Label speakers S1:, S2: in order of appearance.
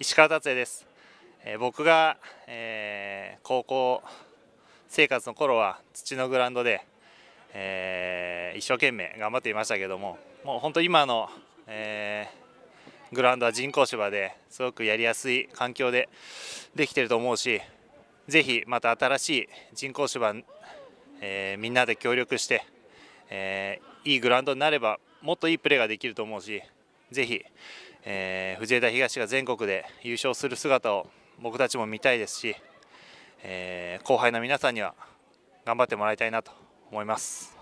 S1: 石川達也です、えー、僕が、えー、高校生活の頃は土のグラウンドで、えー、一生懸命頑張っていましたけどももう本当今の、えグラウンドは人工芝ですごくやりやすい環境でできてると思うしぜひまた新しい人工芝、えみんなで協力して、えいいグラウンドになればもっといいプレーができると思うしぜひえー、藤枝東が全国で優勝する姿を僕たちも見たいですし、えー、後輩の皆さんには頑張ってもらいたいなと思います。